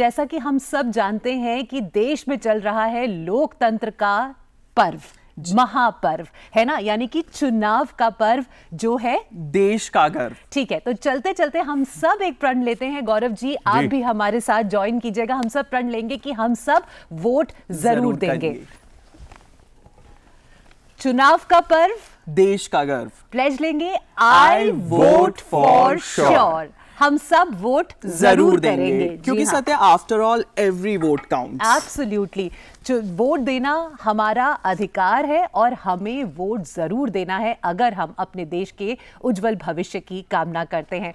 जैसा कि हम सब जानते हैं कि देश में चल रहा है लोकतंत्र का पर्व महापर्व है ना यानी कि चुनाव का पर्व जो है देश का गर्व ठीक है तो चलते चलते हम सब एक प्रण लेते हैं गौरव जी आप भी हमारे साथ ज्वाइन कीजिएगा हम सब प्रण लेंगे कि हम सब वोट जरूर, जरूर देंगे चुनाव का पर्व देश का गर्व प्लेज लेंगे आई वोट फॉर श्योर हम सब वोट जरूर देंगे क्योंकि Satya after all every vote count absolutely vote देना हमारा अधिकार है और हमें वोट जरूर देना है अगर हम अपने देश के उज्जवल भविष्य की कामना करते हैं